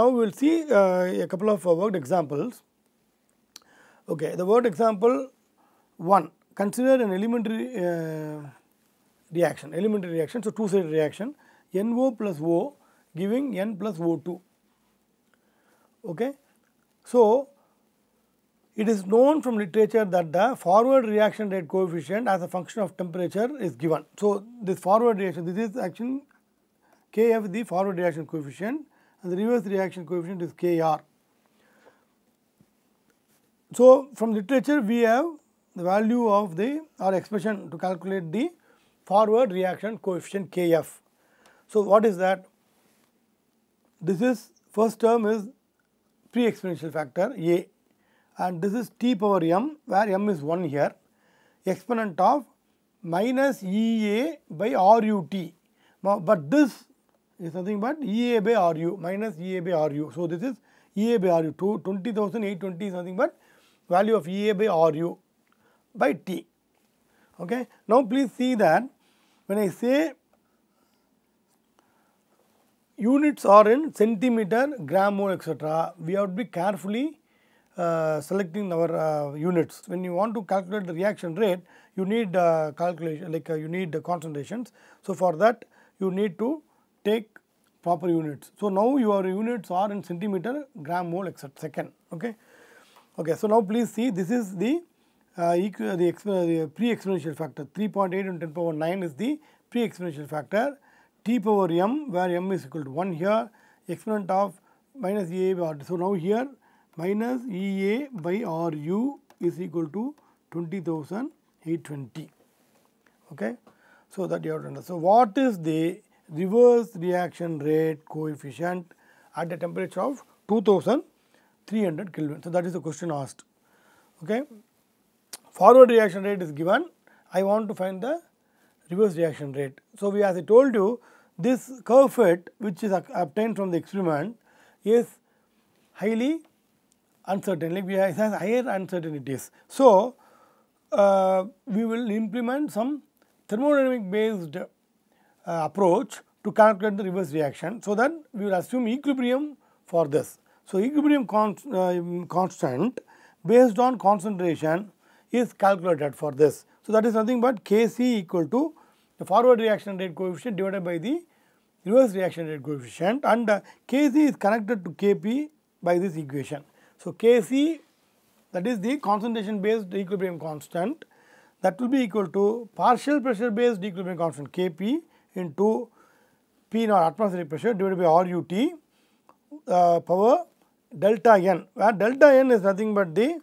Now, we will see uh, a couple of uh, word examples. Okay, the word example 1 consider an elementary uh, reaction, elementary reaction, so two sided reaction NO plus O giving N plus O2. Okay. So, it is known from literature that the forward reaction rate coefficient as a function of temperature is given. So, this forward reaction, this is actually Kf the forward reaction coefficient and the reverse reaction coefficient is Kr. So, from literature we have the value of the or expression to calculate the forward reaction coefficient Kf. So, what is that? This is first term is pre-exponential factor A and this is t power m where m is 1 here exponent of minus E A by R u t. Now, but this is nothing but EA by RU minus EA by RU. So, this is EA by RU 20,820 is nothing but value of EA by RU by T. Okay. Now, please see that when I say units are in centimeter, gram mole etcetera, we have to be carefully uh, selecting our uh, units. When you want to calculate the reaction rate, you need uh, calculation like uh, you need concentrations. So, for that you need to take proper units. So, now your units are in centimeter, gram, mole, etc. second. Okay. Okay. So, now please see this is the uh, uh the, uh, the pre-exponential factor 3.8 and 10 power 9 is the pre-exponential factor t power m where m is equal to 1 here exponent of minus e a by r. So, now here minus e a by r u is equal to 20,820. Okay. So, that you have to understand. So, what is the reverse reaction rate coefficient at the temperature of 2300 Kelvin. So, that is the question asked. Okay. Forward reaction rate is given, I want to find the reverse reaction rate. So, we as I told you this curve fit which is obtained from the experiment is highly uncertain like we have, has higher uncertainties. So, uh, we will implement some thermodynamic based uh, approach to calculate the reverse reaction. So, then we will assume equilibrium for this. So, equilibrium const, uh, constant based on concentration is calculated for this. So, that is nothing but Kc equal to the forward reaction rate coefficient divided by the reverse reaction rate coefficient and uh, Kc is connected to Kp by this equation. So, Kc that is the concentration based equilibrium constant that will be equal to partial pressure based equilibrium constant Kp into P naught atmospheric pressure divided by RUT uh, power delta N, where delta N is nothing but the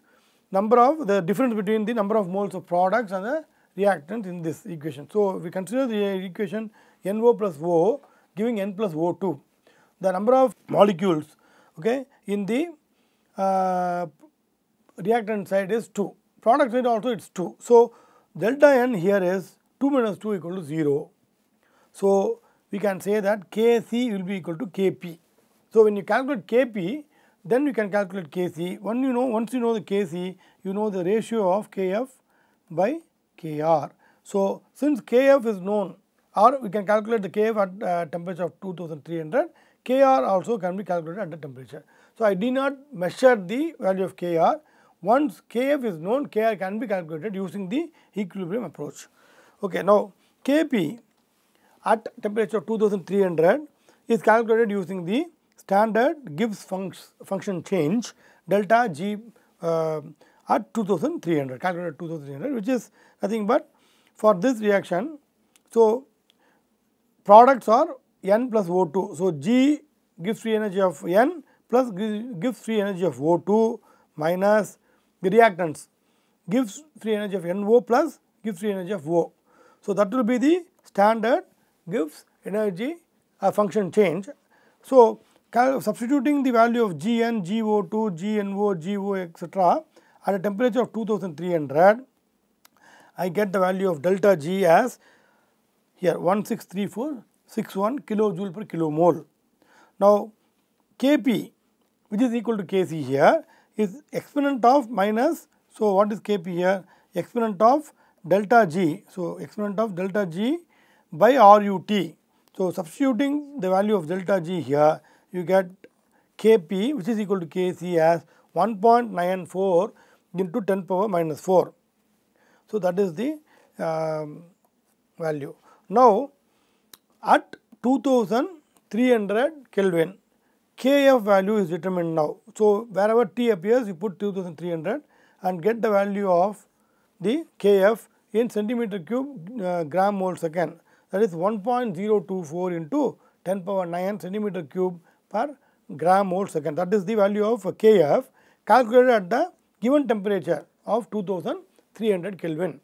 number of the difference between the number of moles of products and the reactants in this equation. So, we consider the equation NO plus O giving N plus O2, the number of molecules okay, in the uh, reactant side is 2, product side also it is 2. So, delta N here is 2 minus 2 equal to 0 so, we can say that Kc will be equal to Kp. So, when you calculate Kp then you can calculate Kc. When you know once you know the Kc you know the ratio of Kf by Kr. So, since Kf is known or we can calculate the Kf at uh, temperature of 2300 Kr also can be calculated at the temperature. So, I did not measure the value of Kr. Once Kf is known, Kr can be calculated using the equilibrium approach. Okay, now, Kp at temperature 2300 is calculated using the standard Gibbs function change delta G uh, at 2300 calculated 2300 which is nothing but for this reaction. So, products are N plus O2. So, G gives free energy of N plus gives free energy of O2 minus the reactants gives free energy of NO plus gives free energy of O. So, that will be the standard gives energy a function change. So, substituting the value of Gn, Go2, Gno, Go etc. at a temperature of 2300, I get the value of delta G as here 163461 kilojoule per kilomole. Now, Kp which is equal to Kc here is exponent of minus. So, what is Kp here? Exponent of delta G. So, exponent of delta G by RUT. So, substituting the value of delta G here, you get Kp which is equal to Kc as 1.94 into 10 power minus 4. So, that is the um, value. Now, at 2300 Kelvin, Kf value is determined now. So, wherever T appears, you put 2300 and get the value of the Kf in centimeter cube uh, gram mole second that is 1.024 into 10 power 9 centimeter cube per gram mole second. That is the value of Kf calculated at the given temperature of 2300 Kelvin.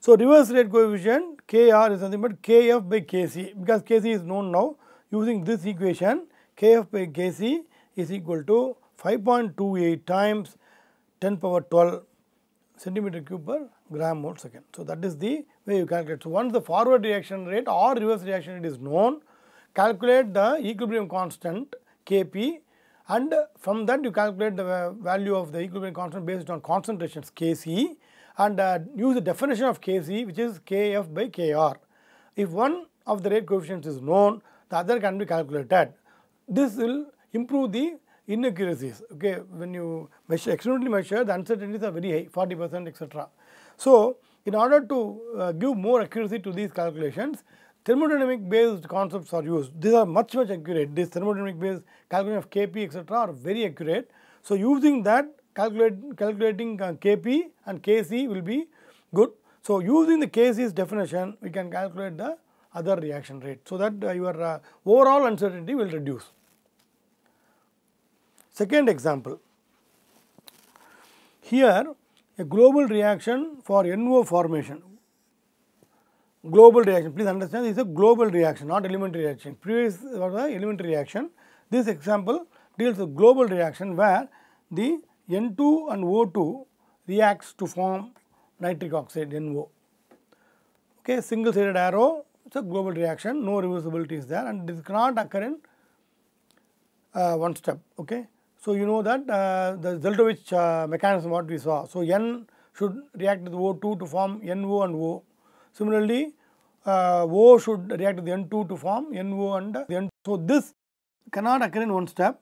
So, reverse rate coefficient Kr is nothing but Kf by Kc because Kc is known now using this equation Kf by Kc is equal to 5.28 times 10 power 12 centimeter cube per gram mole second. So, that is the way you calculate. So, once the forward reaction rate or reverse reaction rate is known, calculate the equilibrium constant Kp and from that you calculate the value of the equilibrium constant based on concentrations Kc and uh, use the definition of Kc which is Kf by Kr. If one of the rate coefficients is known, the other can be calculated. This will improve the inaccuracies. Okay, when you measure, externally measure, the uncertainties are very high, 40 percent, etc. So, in order to uh, give more accuracy to these calculations, thermodynamic based concepts are used. These are much much accurate. These thermodynamic based calculation of Kp etc. are very accurate. So, using that calculate, calculating uh, Kp and Kc will be good. So, using the Kc's definition we can calculate the other reaction rate. So, that uh, your uh, overall uncertainty will reduce. Second example, here a global reaction for NO formation, global reaction, please understand this is a global reaction, not elementary reaction. Previous was the elementary reaction, this example deals with global reaction where the N2 and O2 reacts to form nitric oxide NO. Okay, single sided arrow it is a global reaction, no reversibility is there and this cannot occur in uh, one step. Okay. So, you know that uh, the Zeldovich uh, mechanism what we saw. So, N should react with O2 to form NO and O. Similarly, uh, O should react with N2 to form NO and N2. So, this cannot occur in one step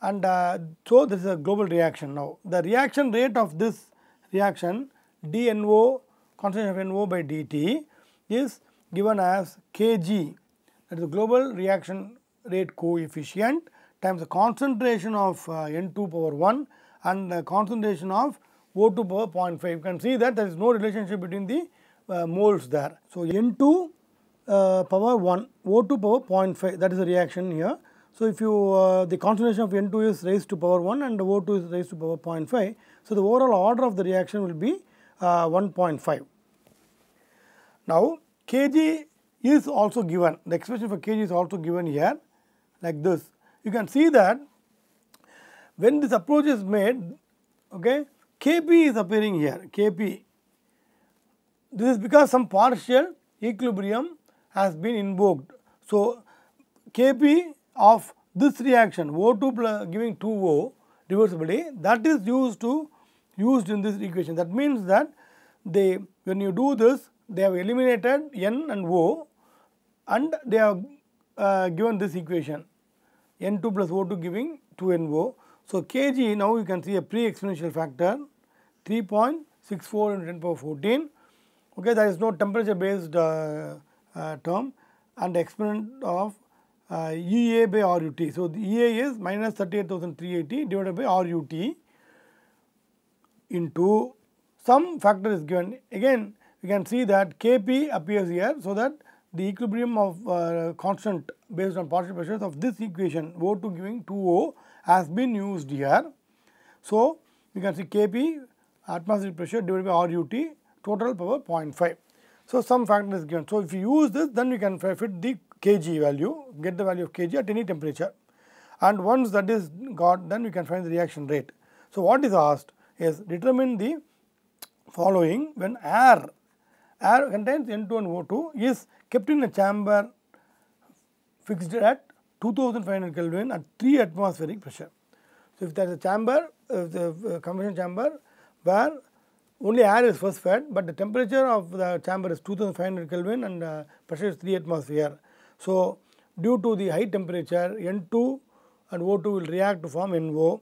and uh, so this is a global reaction now. The reaction rate of this reaction dNO concentration of NO by dt is given as Kg that is the global reaction rate coefficient times the concentration of uh, N2 power 1 and the concentration of O2 power 0.5. You can see that there is no relationship between the uh, moles there. So, N2 uh, power 1, O2 power 0.5 that is the reaction here. So, if you uh, the concentration of N2 is raised to power 1 and O2 is raised to power 0.5. So, the overall order of the reaction will be uh, 1.5. Now, Kg is also given the expression for Kg is also given here like this you can see that when this approach is made okay Kp is appearing here Kp this is because some partial equilibrium has been invoked. So, Kp of this reaction O2 plus giving 2O reversibly that is used to used in this equation that means that they when you do this they have eliminated N and O and they have uh, given this equation. N2 plus O2 giving 2NO. So, Kg now you can see a pre-exponential factor 3.64 into 10 power 14. Okay, there is no temperature based uh, uh, term and exponent of uh, EA by RUT. So, the EA is minus 38,380 divided by RUT into some factor is given. Again, we can see that Kp appears here. So, that the equilibrium of uh, constant based on partial pressures of this equation O2 giving 2O has been used here. So, we can see Kp atmospheric pressure divided by RUT total power 0.5. So, some factor is given. So, if you use this then we can fit the kg value, get the value of kg at any temperature and once that is got then we can find the reaction rate. So, what is asked is determine the following when air, air contains N2 and O2 is kept in a chamber fixed at 2500 Kelvin at 3 atmospheric pressure. So, if there is a chamber, uh, the uh, chamber where only air is first fed, but the temperature of the chamber is 2500 Kelvin and uh, pressure is 3 atmosphere. So, due to the high temperature N2 and O2 will react to form NO.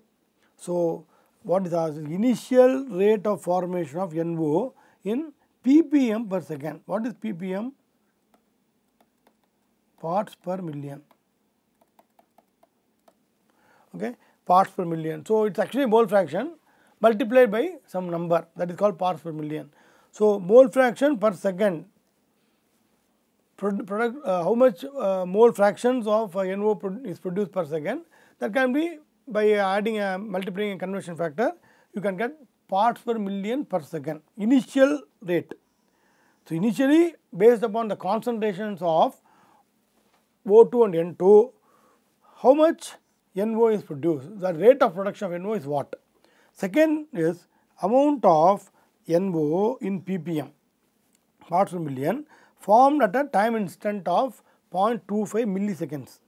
So, what is the initial rate of formation of NO in ppm per second? What is ppm? parts per million. Okay, parts per million. So, it is actually mole fraction multiplied by some number that is called parts per million. So, mole fraction per second product uh, how much uh, mole fractions of uh, NO is produced per second that can be by adding a multiplying a conversion factor you can get parts per million per second initial rate. So, initially based upon the concentrations of O2 and N2, how much NO is produced, the rate of production of NO is what. Second is amount of NO in ppm, parts per million formed at a time instant of 0.25 milliseconds,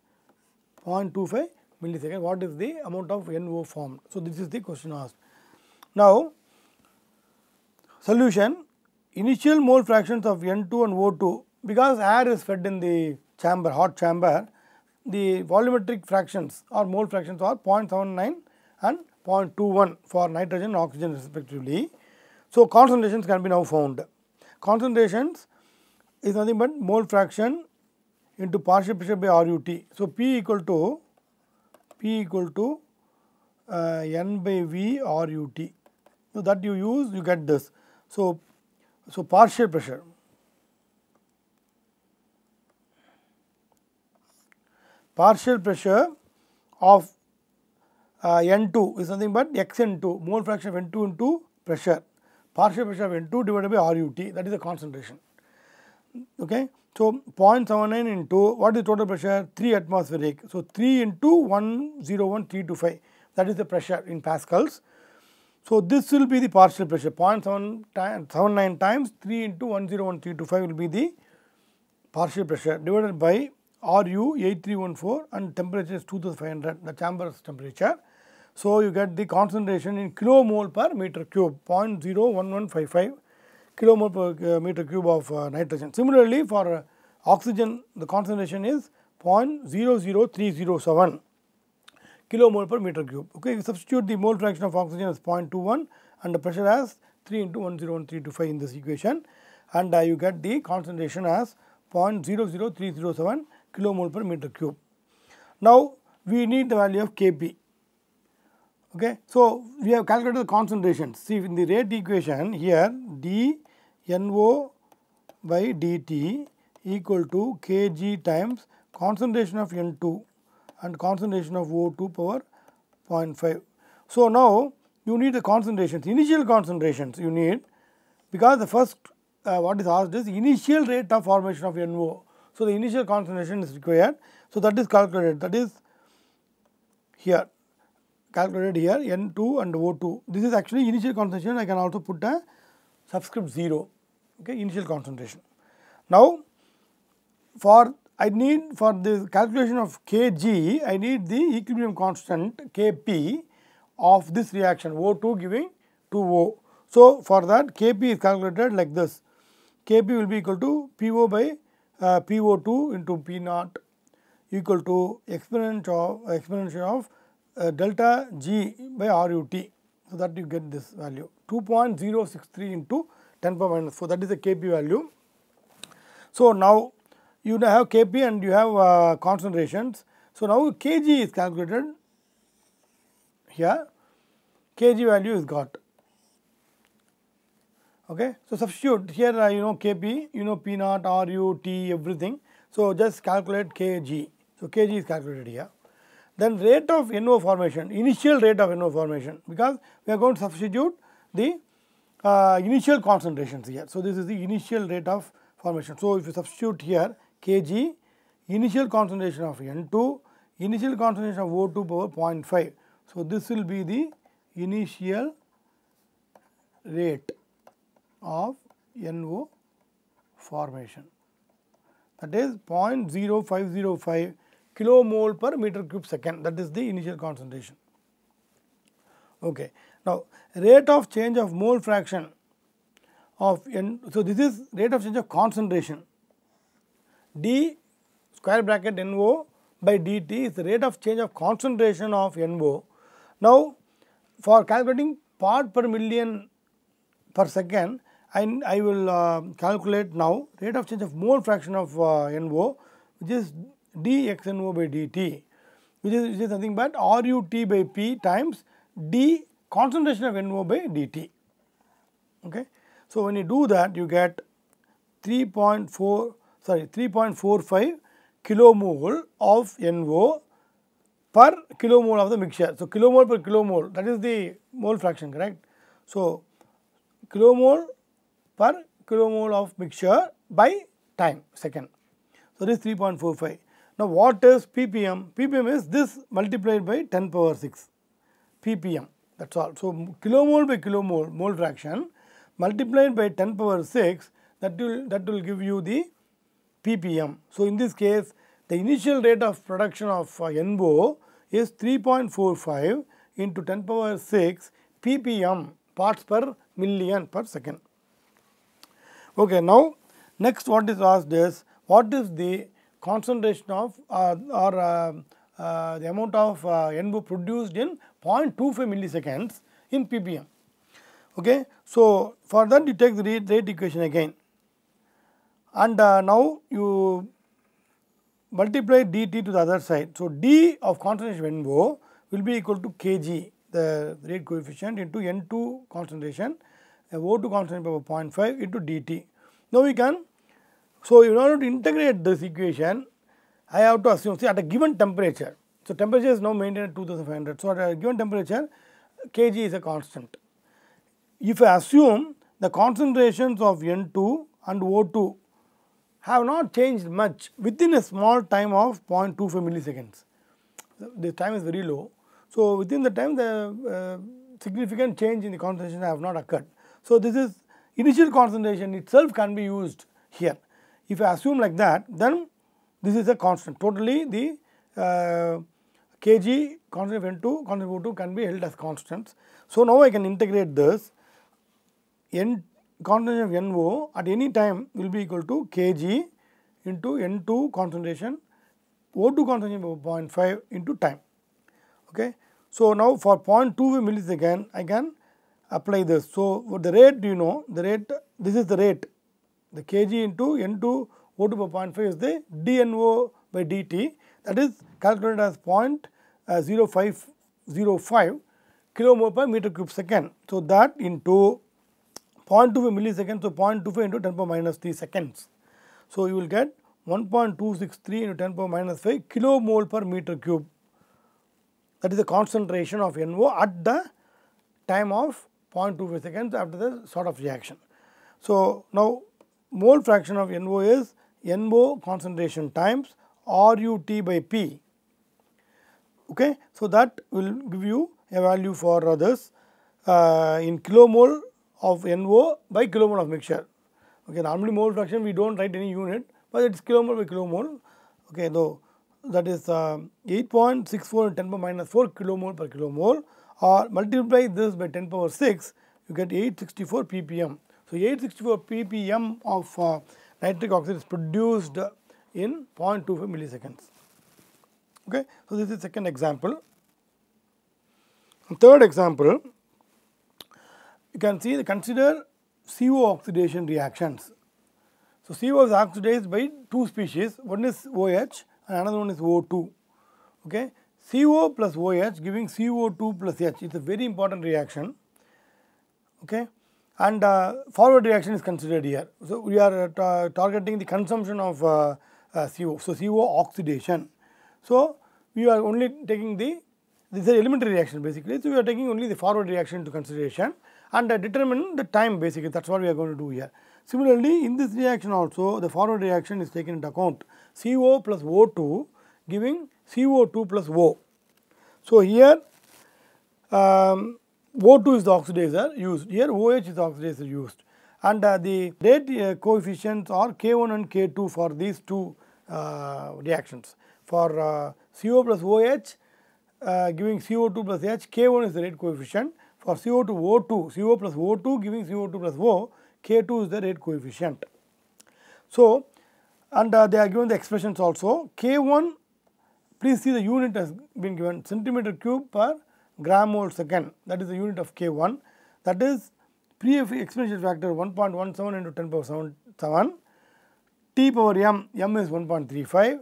0.25 milliseconds, what is the amount of NO formed. So, this is the question asked. Now, solution initial mole fractions of N2 and O2 because air is fed in the chamber hot chamber the volumetric fractions or mole fractions are 0.79 and 0.21 for nitrogen and oxygen respectively. So, concentrations can be now found. Concentrations is nothing but mole fraction into partial pressure by RUT. So, P equal to P equal to uh, N by V RUT. So, that you use you get this. So, so partial pressure partial pressure of uh, N2 is nothing but x N2 mole fraction of N2 into pressure partial pressure of N2 divided by RUT that is the concentration. Okay. So, 0.79 into what is total pressure 3 atmospheric. So, 3 into 101325 that is the pressure in pascals. So, this will be the partial pressure 0.79 times 3 into 101325 will be the partial pressure divided by RU8314 and temperature is 2500, the chamber's temperature. So, you get the concentration in kilo mole per meter cube 0.01155 mole per uh, meter cube of uh, nitrogen. Similarly, for uh, oxygen the concentration is 0.00307 mole per meter cube. Okay, you substitute the mole fraction of oxygen as 0.21 and the pressure as 3 into 101325 in this equation and uh, you get the concentration as 0.00307 kilomole per meter cube. Now, we need the value of Kp. Okay. So, we have calculated the concentration. See in the rate equation here dNO by dt equal to Kg times concentration of N2 and concentration of O2 power 0.5. So, now you need the concentrations, initial concentrations you need because the first uh, what is asked is initial rate of formation of NO so, the initial concentration is required. So, that is calculated that is here calculated here N2 and O2. This is actually initial concentration I can also put a subscript 0 okay initial concentration. Now, for I need for the calculation of Kg I need the equilibrium constant Kp of this reaction O2 giving 2O. So, for that Kp is calculated like this Kp will be equal to PO by uh, PO2 into P naught equal to exponent of exponential of uh, delta G by RUT. So, that you get this value 2.063 into 10 power minus 4 that is the Kp value. So, now you have Kp and you have uh, concentrations. So, now Kg is calculated here Kg value is got Okay. So, substitute here uh, you know Kp, you know P naught, Ru, T everything. So, just calculate Kg. So, Kg is calculated here. Then rate of NO formation, initial rate of NO formation because we are going to substitute the uh, initial concentrations here. So, this is the initial rate of formation. So, if you substitute here Kg, initial concentration of N2, initial concentration of O2 power 0.5. So, this will be the initial rate of NO formation that is 0.0505 kilomole per meter cube second that is the initial concentration. Okay. Now, rate of change of mole fraction of N, so this is rate of change of concentration d square bracket NO by dt is the rate of change of concentration of NO. Now, for calculating part per million per second, and I will uh, calculate now rate of change of mole fraction of uh, NO which is dxNO by dt which is, which is nothing but RUT by P times d concentration of NO by dt. Okay. So, when you do that you get 3.4 sorry 3.45 kilomole of NO per kilomole of the mixture. So, kilomole per kilomole that is the mole fraction correct. So, kilomole per kilomole of mixture by time second. So, this 3.45. Now, what is ppm? ppm is this multiplied by 10 power 6 ppm that is all. So, kilomole by kilomole mole fraction multiplied by 10 power 6 that will that will give you the ppm. So, in this case the initial rate of production of uh, NBO is 3.45 into 10 power 6 ppm parts per million per second. Okay, now, next what is asked is what is the concentration of uh, or uh, uh, the amount of uh, NBO produced in 0.25 milliseconds in ppm. Okay. So, for that you take the rate, rate equation again and uh, now you multiply dt to the other side. So, d of concentration of NBO will be equal to kg the rate coefficient into N2 concentration a O2 constant by 0.5 into dt. Now, we can, so in order to integrate this equation, I have to assume, see at a given temperature, so temperature is now maintained at 2500, so at a given temperature, kg is a constant. If I assume the concentrations of N2 and O2 have not changed much within a small time of 0.25 milliseconds. The time is very low. So, within the time the uh, significant change in the concentration have not occurred. So, this is initial concentration itself can be used here. If I assume like that, then this is a constant. Totally the uh, kg constant of N2, constant of O2 can be held as constants. So, now I can integrate this N concentration of NO at any time will be equal to kg into N2 concentration O2 concentration of 0.5 into time. Okay. So, now for 0.2 millisecond I can apply this. So, the rate you know the rate this is the rate the kg into N2 O2 per 0.5 is the dNO by dt that is calculated as 0.0505 uh, kilomole per meter cube second. So, that into 0.25 milliseconds, so 0.25 into 10 power minus 3 seconds. So, you will get 1.263 into 10 power minus 5 kilomole per meter cube. That is the concentration of NO at the time of 0.25 seconds after the sort of reaction. So, now mole fraction of NO is NO concentration times RUT by P. Okay. So, that will give you a value for this uh, in kilomole of NO by kilomole of mixture. Okay, normally mole fraction we do not write any unit, but it is kilomole by kilomole. Okay, so that is uh, um, 8.64 10 power minus 4 kilomole per kilomole or multiply this by 10 power 6 you get 864 ppm. So, 864 ppm of uh, nitric oxide is produced in 0.25 milliseconds. Okay. So, this is second example. And third example, you can see the consider CO oxidation reactions. So, CO is oxidized by two species, one is OH and another one is O2. Okay. CO plus OH giving CO2 plus H. It's a very important reaction. Okay, and uh, forward reaction is considered here. So we are uh, targeting the consumption of uh, uh CO. So CO oxidation. So we are only taking the this is elementary reaction basically. So we are taking only the forward reaction into consideration and uh, determine the time basically. That's what we are going to do here. Similarly, in this reaction also the forward reaction is taken into account. CO plus O2 giving CO2 plus O. So, here um, O2 is the oxidizer used, here OH is the oxidizer used and uh, the rate uh, coefficients are K1 and K2 for these two uh, reactions. For uh, CO plus OH giving CO2 plus H, K1 is the rate coefficient. For CO2 O2, CO plus O2 giving CO2 plus O, K2 is the rate coefficient. So, and uh, they are given the expressions also K1 Please see the unit has been given centimeter cube per gram mole second that is the unit of K1 that is pre exponential factor 1.17 into 10 power 7, 7 t power m, m is 1.35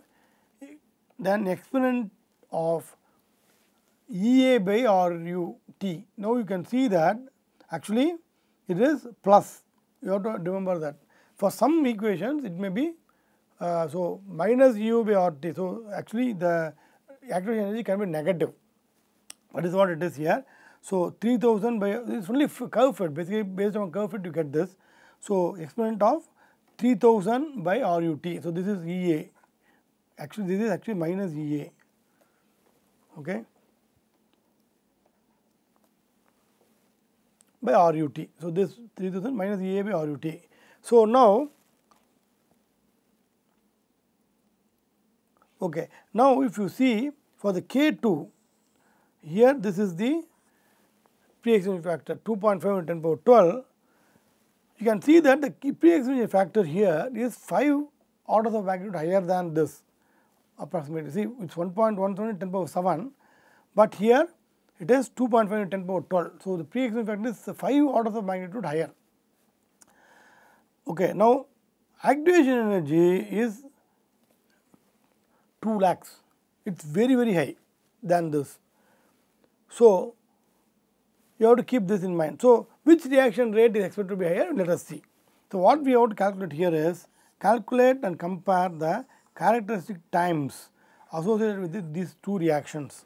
then exponent of EA by RU t. Now, you can see that actually it is plus you have to remember that for some equations it may be uh, so, minus u by RT. So, actually the activation energy can be negative that is what it is here. So, 3000 by it is only curve fit basically based on curve fit you get this. So, exponent of 3000 by RUT. So, this is EA actually this is actually minus EA okay by RUT. So, this 3000 minus EA by RUT. So, now Okay. Now, if you see for the K 2 here this is the pre exponential factor 2.5 into 10 power 12. You can see that the pre exponential factor here is 5 orders of magnitude higher than this approximately. See it is 1.17 into 10 power 7, but here it is 2.5 into 10 power 12. So, the pre exponential factor is 5 orders of magnitude higher. Okay. Now, activation energy is 2 lakhs. It is very, very high than this. So, you have to keep this in mind. So, which reaction rate is expected to be higher? Let us see. So, what we have to calculate here is calculate and compare the characteristic times associated with these two reactions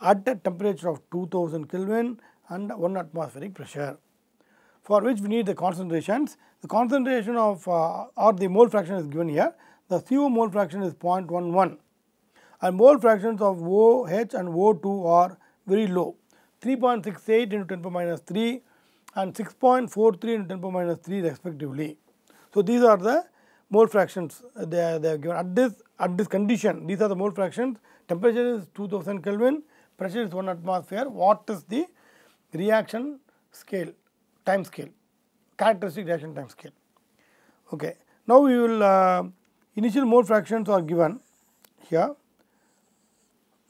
at a temperature of 2000 Kelvin and 1 atmospheric pressure for which we need the concentrations. The concentration of uh, or the mole fraction is given here. The CO mole fraction is 0.11 and mole fractions of OH and O2 are very low 3.68 into 10 power minus 3 and 6.43 into 10 power minus 3 respectively. So, these are the mole fractions they are, they are given at this at this condition these are the mole fractions temperature is 2000 Kelvin pressure is 1 atmosphere what is the reaction scale time scale characteristic reaction time scale. Okay. Now, we will uh, initial mole fractions are given here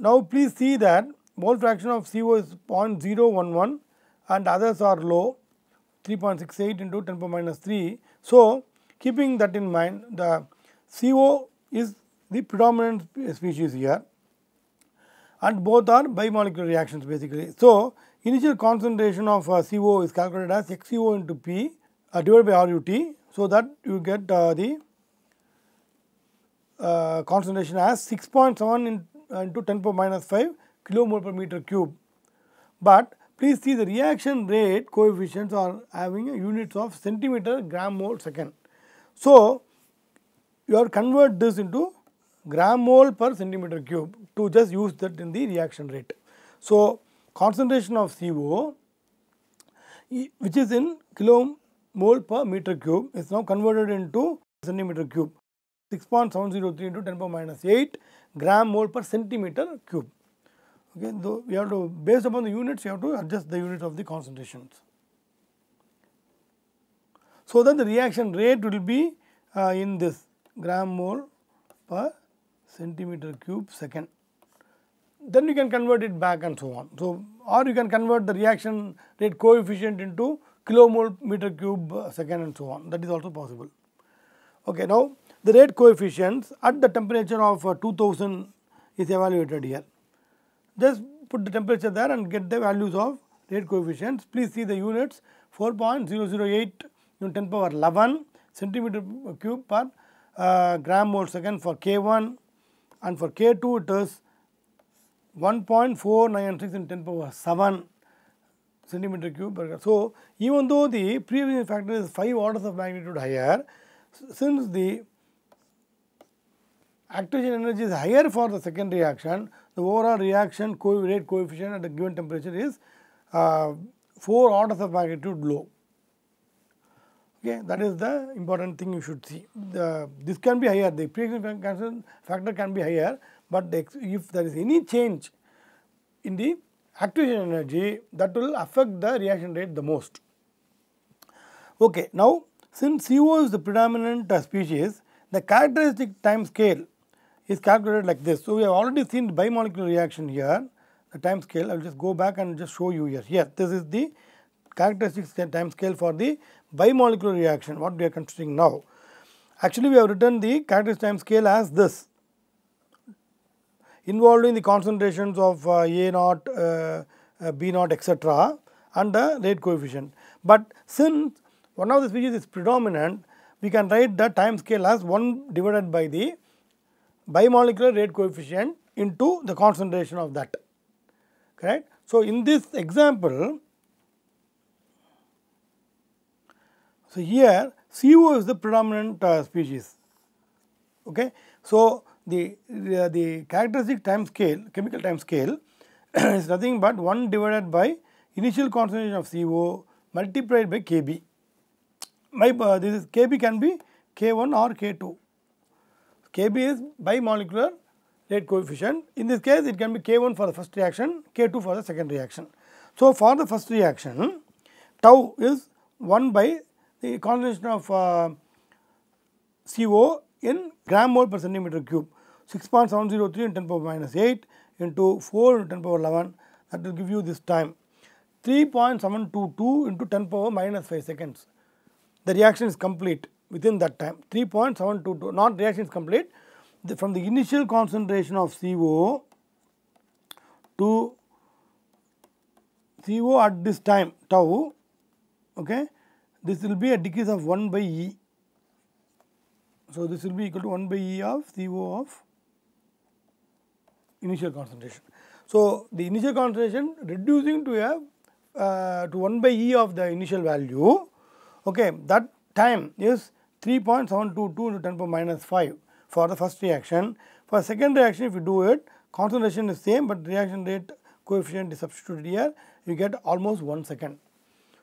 now, please see that mole fraction of CO is 0.011 and others are low 3.68 into 10 power minus 3. So, keeping that in mind the CO is the predominant species here and both are bimolecular reactions basically. So, initial concentration of uh, CO is calculated as XCO into P uh, divided by RUT. So, that you get uh, the uh, concentration as 6.7 into 10 power minus 5 kilomole per meter cube. But please see the reaction rate coefficients are having units of centimeter gram mole second. So, you are convert this into gram mole per centimeter cube to just use that in the reaction rate. So, concentration of CO which is in kilomole per meter cube is now converted into centimeter cube 6.703 into 10 power minus 8 gram mole per centimeter cube. Okay, so we have to based upon the units, you have to adjust the units of the concentrations. So that the reaction rate will be uh, in this gram mole per centimeter cube second. Then you can convert it back and so on. So, or you can convert the reaction rate coefficient into kilomole meter cube uh, second and so on. That is also possible. Okay, now the rate coefficients at the temperature of uh, 2000 is evaluated here. Just put the temperature there and get the values of rate coefficients. Please see the units 4.008 in 10 power 11 centimeter cube per uh, gram mole second for K1 and for K2 it is 1.496 in 10 power 7 centimeter cube per gram. So, even though the previous factor is 5 orders of magnitude higher, since the activation energy is higher for the second reaction, the overall reaction co rate coefficient at a given temperature is uh, 4 orders of magnitude low. Okay, that is the important thing you should see. The, this can be higher, the pre-excitation factor can be higher, but the, if there is any change in the activation energy, that will affect the reaction rate the most. Okay, now since CO is the predominant uh, species, the characteristic time scale is calculated like this. So, we have already seen bimolecular reaction here the time scale I will just go back and just show you here. Yes, this is the characteristic time scale for the bimolecular reaction what we are considering now. Actually, we have written the characteristic time scale as this involving the concentrations of uh, A naught, uh, uh, B naught etc. and the rate coefficient. But since one of the species is predominant, we can write the time scale as 1 divided by the bimolecular rate coefficient into the concentration of that correct. So, in this example, so here CO is the predominant uh, species okay. So, the, uh, the characteristic time scale chemical time scale is nothing but 1 divided by initial concentration of CO multiplied by Kb. My, uh, this is Kb can be K1 or K2 Kb is bimolecular rate coefficient. In this case, it can be K1 for the first reaction, K2 for the second reaction. So, for the first reaction, tau is 1 by the concentration of uh, CO in gram mole per centimeter cube 6.703 in 10 power minus 8 into 4 into 10 power 11 that will give you this time 3.722 into 10 power minus 5 seconds. The reaction is complete within that time 3.722 not reaction is complete the, from the initial concentration of CO to CO at this time tau okay this will be a decrease of 1 by E so this will be equal to 1 by E of CO of initial concentration so the initial concentration reducing to a uh, to 1 by E of the initial value okay that time is 3.722 into 10 power minus 5 for the first reaction. For second reaction, if you do it, concentration is same, but reaction rate coefficient is substituted here, you get almost 1 second.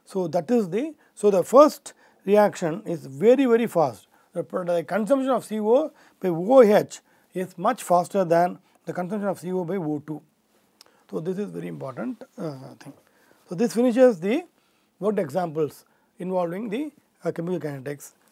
So, that is the, so the first reaction is very, very fast. The, the consumption of CO by OH is much faster than the consumption of CO by O2. So, this is very important uh, thing. So, this finishes the worked examples involving the uh, chemical kinetics.